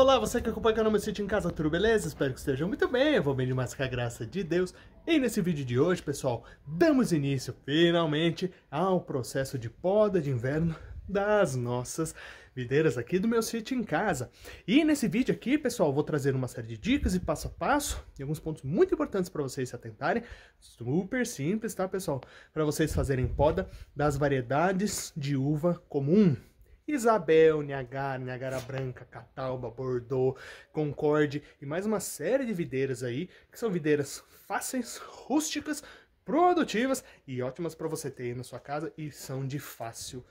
olá, você que acompanha o canal Meu Sítio em Casa, tudo beleza? Espero que estejam muito bem, eu vou bem demais com a graça de Deus. E nesse vídeo de hoje, pessoal, damos início, finalmente, ao processo de poda de inverno das nossas videiras aqui do meu sítio em casa. E nesse vídeo aqui, pessoal, vou trazer uma série de dicas e passo a passo, e alguns pontos muito importantes para vocês se atentarem, super simples, tá, pessoal? Para vocês fazerem poda das variedades de uva comum, Isabel, Niagara, Niagara Branca, Catalba, Bordeaux, Concorde e mais uma série de videiras aí, que são videiras fáceis, rústicas, produtivas e ótimas para você ter aí na sua casa e são de fácil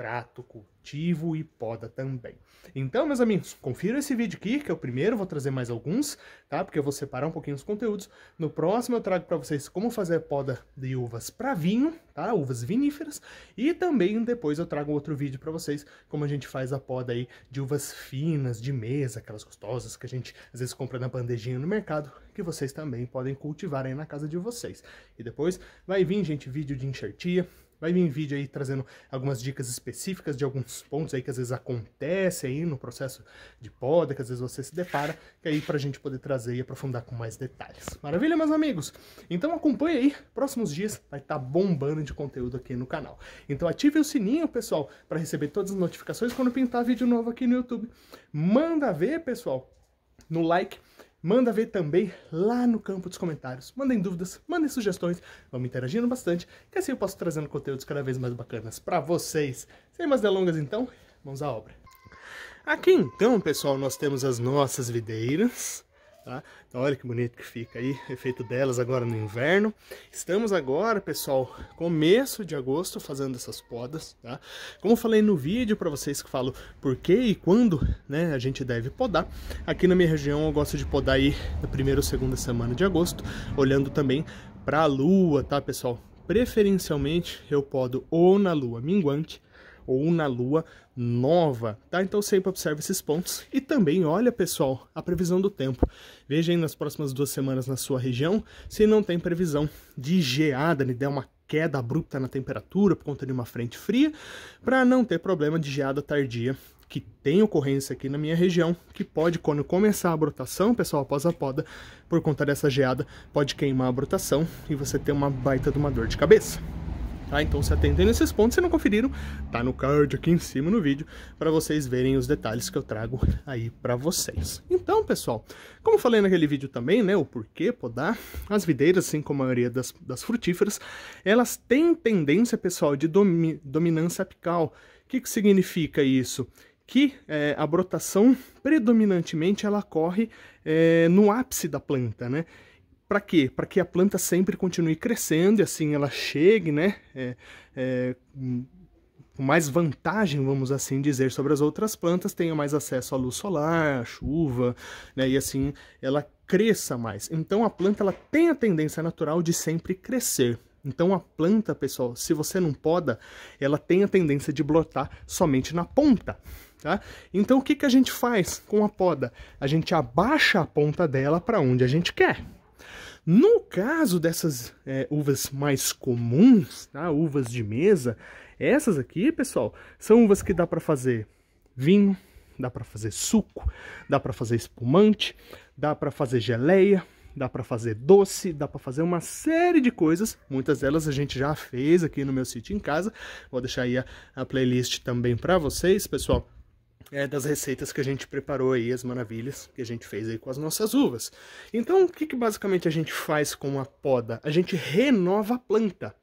trato, cultivo e poda também. Então, meus amigos, confira esse vídeo aqui, que é o primeiro, vou trazer mais alguns, tá? Porque eu vou separar um pouquinho os conteúdos. No próximo eu trago para vocês como fazer a poda de uvas para vinho, tá? Uvas viníferas. E também depois eu trago outro vídeo para vocês, como a gente faz a poda aí de uvas finas, de mesa, aquelas gostosas que a gente às vezes compra na bandejinha no mercado, que vocês também podem cultivar aí na casa de vocês. E depois vai vir, gente, vídeo de enxertia, Vai vir vídeo aí trazendo algumas dicas específicas de alguns pontos aí que às vezes acontece aí no processo de poda, que às vezes você se depara, que aí pra gente poder trazer e aprofundar com mais detalhes. Maravilha, meus amigos? Então acompanhe aí, próximos dias vai estar tá bombando de conteúdo aqui no canal. Então ative o sininho, pessoal, para receber todas as notificações quando pintar vídeo novo aqui no YouTube. Manda ver, pessoal, no like Manda ver também lá no campo dos comentários. Mandem dúvidas, mandem sugestões, vamos interagindo bastante, que assim eu posso trazendo conteúdos cada vez mais bacanas para vocês. Sem mais delongas então, vamos à obra. Aqui então, pessoal, nós temos as nossas videiras tá? Então olha que bonito que fica aí, efeito delas agora no inverno. Estamos agora, pessoal, começo de agosto fazendo essas podas, tá? Como falei no vídeo para vocês que falo por que e quando, né, a gente deve podar. Aqui na minha região eu gosto de podar aí na primeira ou segunda semana de agosto, olhando também para a lua, tá, pessoal? Preferencialmente eu podo ou na lua minguante ou na lua nova, tá? Então sempre observe esses pontos e também olha, pessoal, a previsão do tempo. Veja aí nas próximas duas semanas na sua região se não tem previsão de geada, né? der uma queda abrupta na temperatura por conta de uma frente fria, para não ter problema de geada tardia que tem ocorrência aqui na minha região, que pode, quando começar a brotação, pessoal, após a poda, por conta dessa geada, pode queimar a brotação e você ter uma baita de uma dor de cabeça. Tá? Então se atentem nesses pontos, se não conferiram, tá no card aqui em cima no vídeo para vocês verem os detalhes que eu trago aí para vocês. Então, pessoal, como falei naquele vídeo também, né, o porquê podar, as videiras, assim como a maioria das, das frutíferas, elas têm tendência, pessoal, de domi dominância apical. O que, que significa isso? que é, a brotação predominantemente ela ocorre é, no ápice da planta, né? Para quê? Para que a planta sempre continue crescendo e assim ela chegue, né? É, é, com mais vantagem, vamos assim dizer, sobre as outras plantas, tenha mais acesso à luz solar, à chuva, né? E assim ela cresça mais. Então a planta ela tem a tendência natural de sempre crescer. Então a planta, pessoal, se você não poda, ela tem a tendência de brotar somente na ponta. Tá? Então o que, que a gente faz com a poda? A gente abaixa a ponta dela para onde a gente quer. No caso dessas é, uvas mais comuns, tá? uvas de mesa, essas aqui, pessoal, são uvas que dá para fazer vinho, dá para fazer suco, dá para fazer espumante, dá para fazer geleia, dá para fazer doce, dá para fazer uma série de coisas. Muitas delas a gente já fez aqui no meu sítio em casa. Vou deixar aí a, a playlist também para vocês, pessoal é, das receitas que a gente preparou aí, as maravilhas que a gente fez aí com as nossas uvas. Então, o que, que basicamente a gente faz com a poda? A gente renova a planta.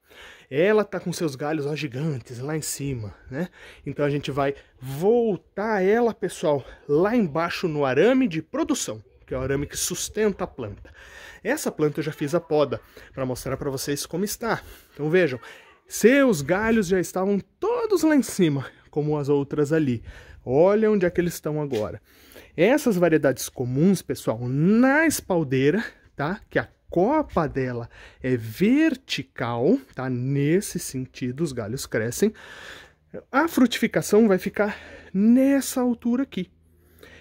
Ela tá com seus galhos ó, gigantes lá em cima, né? Então a gente vai voltar ela, pessoal, lá embaixo no arame de produção, que é o arame que sustenta a planta. Essa planta eu já fiz a poda para mostrar para vocês como está. Então vejam, seus galhos já estavam todos lá em cima, como as outras ali. Olha onde é que eles estão agora. Essas variedades comuns, pessoal, na espaldeira, tá? Que a copa dela é vertical, tá? Nesse sentido, os galhos crescem. A frutificação vai ficar nessa altura aqui.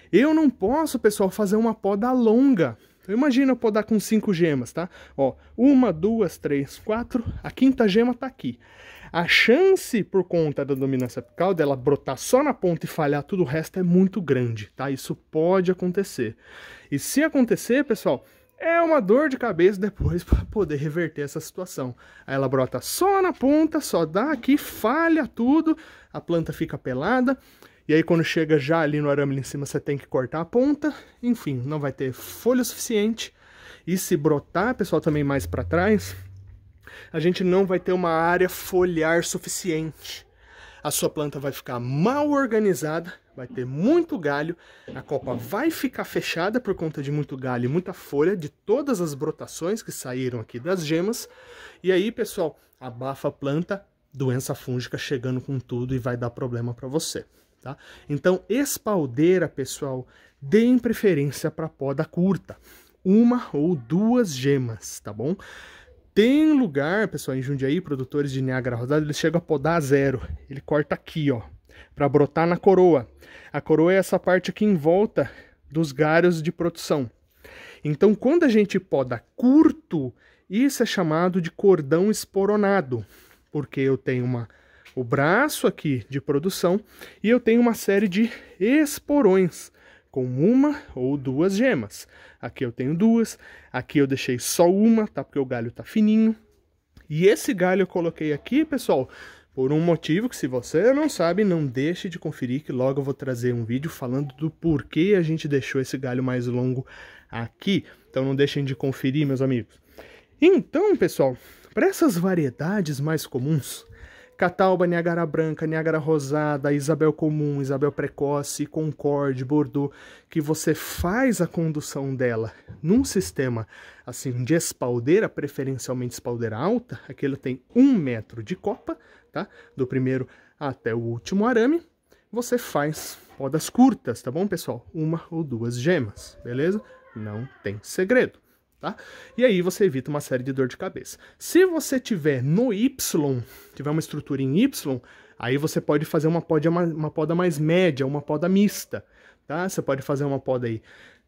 Eu não posso, pessoal, fazer uma poda longa, então imagina eu podar com cinco gemas, tá? Ó, uma, duas, três, quatro. A quinta gema tá aqui. A chance, por conta da dominância apical, dela brotar só na ponta e falhar tudo o resto é muito grande, tá? Isso pode acontecer. E se acontecer, pessoal, é uma dor de cabeça depois para poder reverter essa situação. Aí ela brota só na ponta, só dá aqui, falha tudo, a planta fica pelada. E aí quando chega já ali no arame ali em cima, você tem que cortar a ponta. Enfim, não vai ter folha suficiente. E se brotar, pessoal, também mais para trás, a gente não vai ter uma área foliar suficiente. A sua planta vai ficar mal organizada, vai ter muito galho, a copa vai ficar fechada por conta de muito galho e muita folha, de todas as brotações que saíram aqui das gemas. E aí, pessoal, abafa a planta, doença fúngica chegando com tudo e vai dar problema para você. Tá? Então, espaldeira, pessoal, deem preferência para poda curta. Uma ou duas gemas, tá bom? Tem lugar, pessoal, em Jundiaí, produtores de Niagara rodada, eles chegam a podar a zero. Ele corta aqui, ó, para brotar na coroa. A coroa é essa parte aqui em volta dos galhos de produção. Então, quando a gente poda curto, isso é chamado de cordão esporonado, porque eu tenho uma o braço aqui de produção e eu tenho uma série de esporões com uma ou duas gemas. Aqui eu tenho duas, aqui eu deixei só uma, tá? Porque o galho tá fininho. E esse galho eu coloquei aqui, pessoal, por um motivo que se você não sabe, não deixe de conferir que logo eu vou trazer um vídeo falando do porquê a gente deixou esse galho mais longo aqui. Então não deixem de conferir, meus amigos. Então, pessoal, para essas variedades mais comuns, Catalba, Niagara Branca, Niagara Rosada, Isabel Comum, Isabel Precoce, Concorde, Bordeaux, que você faz a condução dela num sistema assim de espaldeira, preferencialmente espaldeira alta, aqui tem um metro de copa, tá? Do primeiro até o último arame, você faz rodas curtas, tá bom, pessoal? Uma ou duas gemas, beleza? Não tem segredo. Tá? E aí você evita uma série de dor de cabeça. Se você tiver no Y, tiver uma estrutura em Y, aí você pode fazer uma poda, uma poda mais média, uma poda mista, tá? Você pode fazer uma poda aí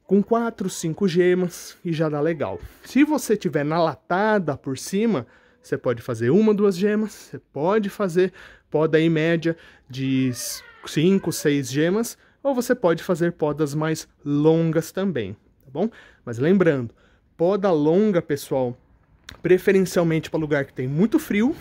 com 4, 5 gemas e já dá legal. Se você tiver na latada por cima, você pode fazer uma, duas gemas, você pode fazer poda aí média de 5, 6 gemas, ou você pode fazer podas mais longas também, tá bom? Mas lembrando, poda longa, pessoal, preferencialmente para lugar que tem muito frio,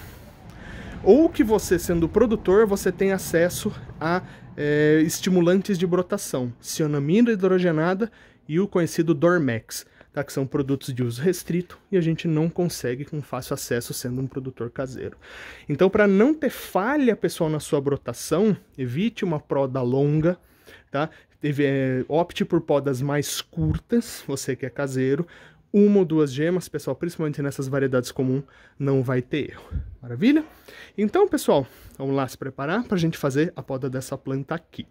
ou que você, sendo produtor, você tem acesso a é, estimulantes de brotação, cionamina hidrogenada e o conhecido Dormex, tá? que são produtos de uso restrito e a gente não consegue com fácil acesso sendo um produtor caseiro. Então, para não ter falha, pessoal, na sua brotação, evite uma proda longa, tá? Eh, opte por podas mais curtas, você que é caseiro, uma ou duas gemas, pessoal, principalmente nessas variedades comum, não vai ter erro. Maravilha? Então, pessoal, vamos lá se preparar para a gente fazer a poda dessa planta aqui.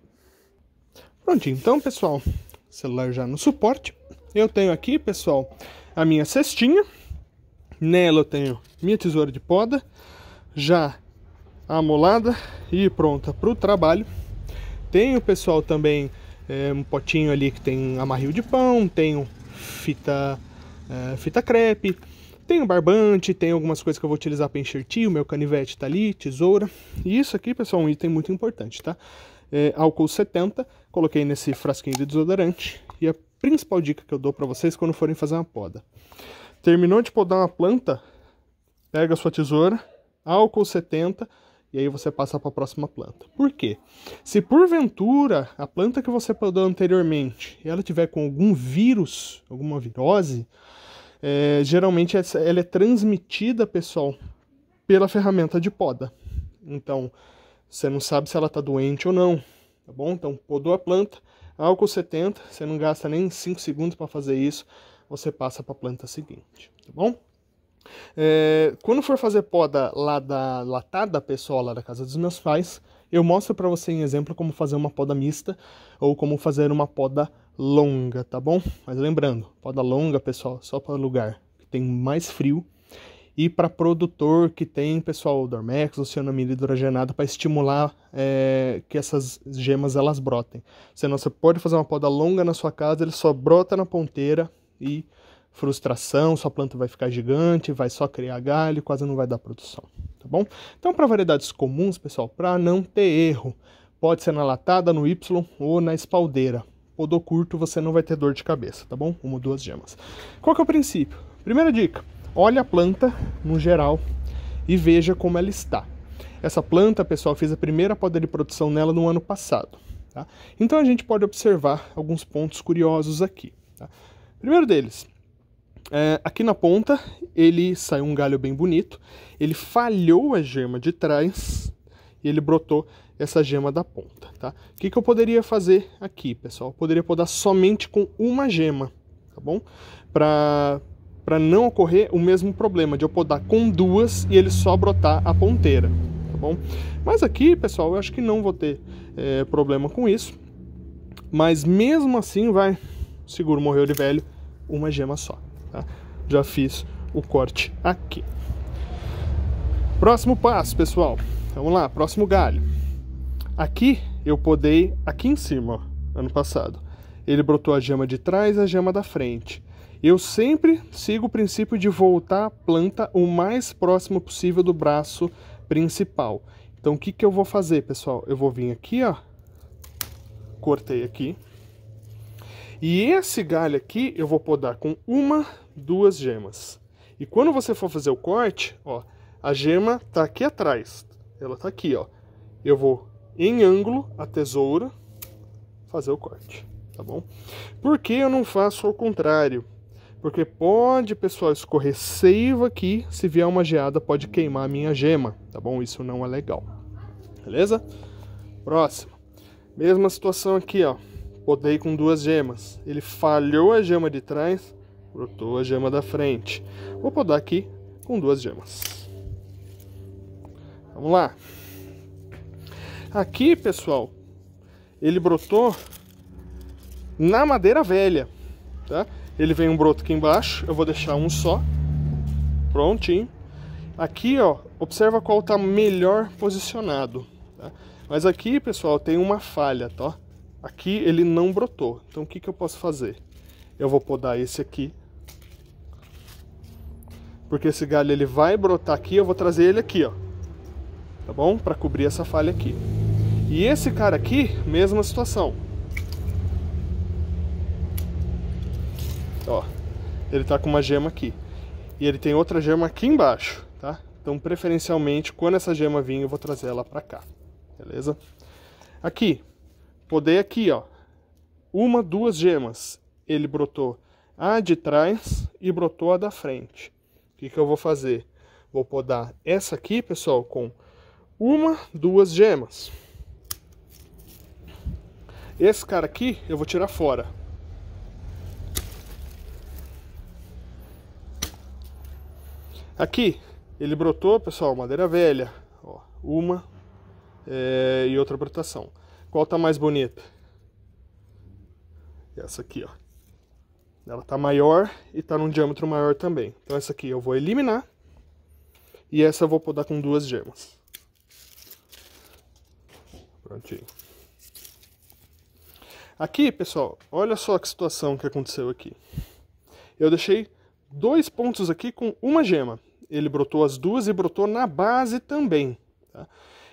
Prontinho, então, pessoal, celular já no suporte. Eu tenho aqui, pessoal, a minha cestinha. Nela eu tenho minha tesoura de poda, já amolada e pronta para o trabalho. Tenho, pessoal, também é, um potinho ali que tem amarril de pão, tenho fita é, fita crepe, tem um barbante, tem algumas coisas que eu vou utilizar para enxertir, o meu canivete está ali, tesoura. E isso aqui, pessoal, é um item muito importante, tá? É, álcool 70, coloquei nesse frasquinho de desodorante. E a principal dica que eu dou para vocês quando forem fazer uma poda. Terminou de podar uma planta, pega a sua tesoura, álcool 70, e aí você passa para a próxima planta. Por quê? Se porventura a planta que você podou anteriormente ela tiver com algum vírus, alguma virose, é, geralmente ela é transmitida, pessoal, pela ferramenta de poda. Então, você não sabe se ela está doente ou não, tá bom? Então, podou a planta, álcool 70, você não gasta nem 5 segundos para fazer isso, você passa para a planta seguinte, tá bom? É, quando for fazer poda lá da latada, pessoal, lá da casa dos meus pais, eu mostro para você em exemplo como fazer uma poda mista ou como fazer uma poda longa, tá bom? Mas lembrando, poda longa, pessoal, é só para lugar que tem mais frio e para produtor que tem, pessoal, Dormex, Oceanamida hidrogenada para estimular é, que essas gemas elas brotem. Senão você pode fazer uma poda longa na sua casa, ele só brota na ponteira e frustração, sua planta vai ficar gigante, vai só criar galho, quase não vai dar produção, tá bom? Então, para variedades comuns, pessoal, para não ter erro, pode ser na latada, no Y ou na espaldeira. Podou curto, você não vai ter dor de cabeça, tá bom? Uma ou duas gemas. Qual que é o princípio? Primeira dica, olha a planta no geral e veja como ela está. Essa planta, pessoal, fiz a primeira poda de produção nela no ano passado. Tá? Então a gente pode observar alguns pontos curiosos aqui. Tá? Primeiro deles, é, aqui na ponta, ele saiu um galho bem bonito, ele falhou a gema de trás e ele brotou essa gema da ponta, tá? O que, que eu poderia fazer aqui, pessoal? Eu poderia podar somente com uma gema, tá bom? Para para não ocorrer o mesmo problema de eu podar com duas e ele só brotar a ponteira, tá bom? Mas aqui, pessoal, eu acho que não vou ter é, problema com isso. Mas mesmo assim, vai, seguro morreu de velho, uma gema só. Tá? Já fiz o corte aqui. Próximo passo, pessoal. Vamos lá, próximo galho. Aqui eu podei, aqui em cima, ó, ano passado. Ele brotou a gema de trás e a gema da frente. Eu sempre sigo o princípio de voltar a planta o mais próximo possível do braço principal. Então o que, que eu vou fazer, pessoal? Eu vou vir aqui, ó. Cortei aqui. E esse galho aqui eu vou podar com uma, duas gemas. E quando você for fazer o corte, ó, a gema tá aqui atrás. Ela tá aqui, ó. Eu vou em ângulo a tesoura fazer o corte, tá bom? Por que eu não faço ao contrário? Porque pode, pessoal, escorrer seiva aqui, se vier uma geada pode queimar a minha gema, tá bom? Isso não é legal. Beleza? Próximo. Mesma situação aqui, ó rodei com duas gemas. Ele falhou a gema de trás, brotou a gema da frente. Vou podar aqui com duas gemas. Vamos lá. Aqui, pessoal, ele brotou na madeira velha, tá? Ele vem um broto aqui embaixo, eu vou deixar um só, prontinho. Aqui, ó, observa qual tá melhor posicionado, tá? Mas aqui, pessoal, tem uma falha, tá? Aqui ele não brotou, então o que, que eu posso fazer? Eu vou podar esse aqui, porque esse galho ele vai brotar aqui, eu vou trazer ele aqui, ó, tá bom? Para cobrir essa falha aqui. E esse cara aqui, mesma situação. Ó, ele tá com uma gema aqui. E ele tem outra gema aqui embaixo, tá? Então, preferencialmente, quando essa gema vir, eu vou trazer ela para cá, beleza? Aqui, podei aqui, ó. Uma, duas gemas. Ele brotou a de trás e brotou a da frente. O que, que eu vou fazer? Vou podar essa aqui, pessoal, com uma, duas gemas. Esse cara aqui eu vou tirar fora. Aqui ele brotou, pessoal, madeira velha. Ó, uma é, e outra brotação. Qual tá mais bonita? Essa aqui, ó. Ela tá maior e tá num diâmetro maior também. Então essa aqui eu vou eliminar. E essa eu vou podar com duas gemas. Prontinho. Aqui, pessoal, olha só que situação que aconteceu aqui. Eu deixei dois pontos aqui com uma gema. Ele brotou as duas e brotou na base também. Tá?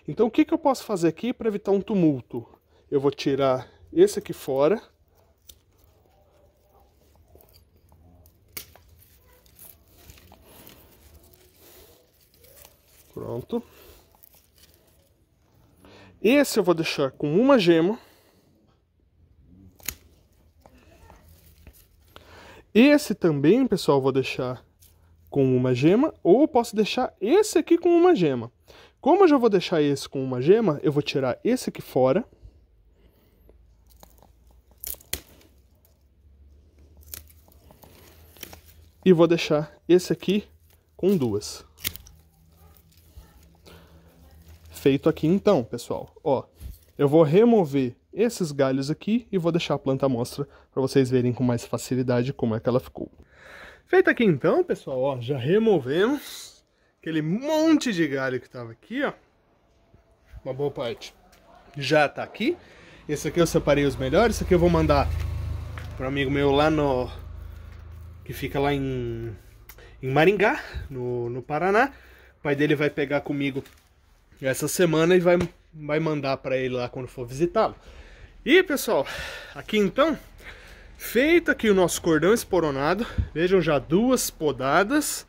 Então o que, que eu posso fazer aqui para evitar um tumulto? Eu vou tirar esse aqui fora. Pronto. Esse eu vou deixar com uma gema. Esse também, pessoal, vou deixar com uma gema. Ou posso deixar esse aqui com uma gema. Como eu já vou deixar esse com uma gema, eu vou tirar esse aqui fora. E vou deixar esse aqui com duas. Feito aqui então, pessoal. Ó, eu vou remover esses galhos aqui e vou deixar a planta à mostra para vocês verem com mais facilidade como é que ela ficou. Feito aqui então, pessoal, ó, já removemos. Aquele monte de galho que tava aqui, ó. Uma boa parte já tá aqui. Esse aqui eu separei os melhores. Esse aqui eu vou mandar para um amigo meu lá no. que fica lá em. em Maringá, no, no Paraná. O pai dele vai pegar comigo essa semana e vai, vai mandar para ele lá quando for visitá-lo. E pessoal, aqui então, feito aqui o nosso cordão esporonado. Vejam já duas podadas,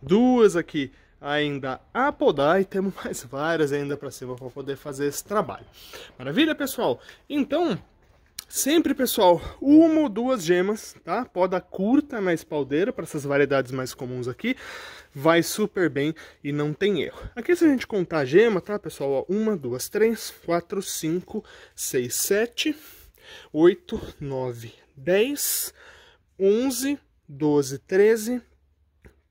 duas aqui ainda a podar e temos mais várias ainda para cima para poder fazer esse trabalho. Maravilha, pessoal? Então, sempre, pessoal, uma ou duas gemas, tá? Poda curta na espaldeira para essas variedades mais comuns aqui, vai super bem e não tem erro. Aqui se a gente contar a gema, tá, pessoal? Ó, uma, duas, três, quatro, cinco, seis, sete, oito, nove, dez, onze, doze, treze,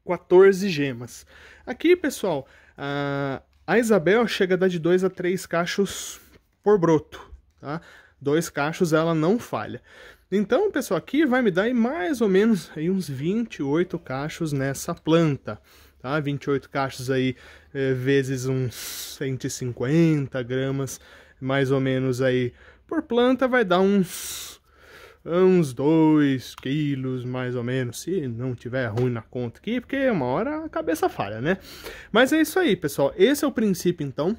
14 gemas. Aqui, pessoal, a, Isabel chega a dar de 2 a 3 cachos por broto, tá? Dois cachos ela não falha. Então, pessoal, aqui vai me dar mais ou menos aí uns 28 cachos nessa planta. Tá? 28 cachos aí é, vezes uns 150 gramas, mais ou menos aí por planta, vai dar uns uns 2 quilos mais ou menos, se não tiver ruim na conta aqui, porque uma hora a cabeça falha, né? Mas é isso aí, pessoal. Esse é o princípio, então.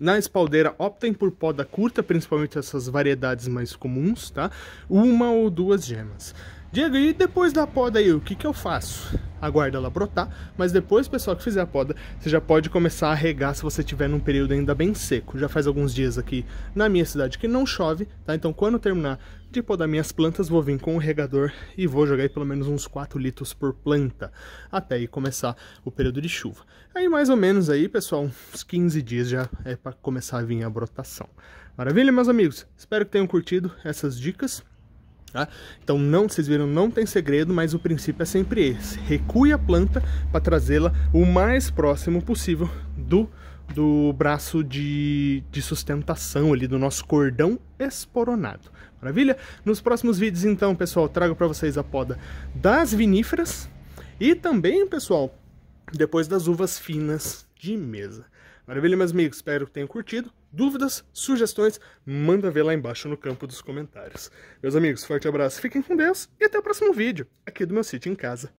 Na espaldeira, optem por poda curta, principalmente essas variedades mais comuns, tá? Uma ou duas gemas. Diego, e depois da poda aí, o que, que eu faço? aguarda ela brotar, mas depois, pessoal, que fizer a poda, você já pode começar a regar se você tiver num período ainda bem seco. Já faz alguns dias aqui na minha cidade que não chove, tá? Então quando terminar de podar minhas plantas, vou vir com o regador e vou jogar pelo menos uns 4 litros por planta, até aí começar o período de chuva. Aí mais ou menos aí, pessoal, uns 15 dias já é para começar a vir a brotação. Maravilha, meus amigos? Espero que tenham curtido essas dicas. Tá? Então, não, vocês viram, não tem segredo, mas o princípio é sempre esse. Recue a planta para trazê-la o mais próximo possível do, do braço de, de sustentação ali, do nosso cordão esporonado. Maravilha? Nos próximos vídeos, então, pessoal, trago para vocês a poda das viníferas e também, pessoal, depois das uvas finas de mesa. Maravilha, meus amigos, espero que tenham curtido. Dúvidas, sugestões, manda ver lá embaixo no campo dos comentários. Meus amigos, forte abraço, fiquem com Deus e até o próximo vídeo aqui do meu sítio em casa.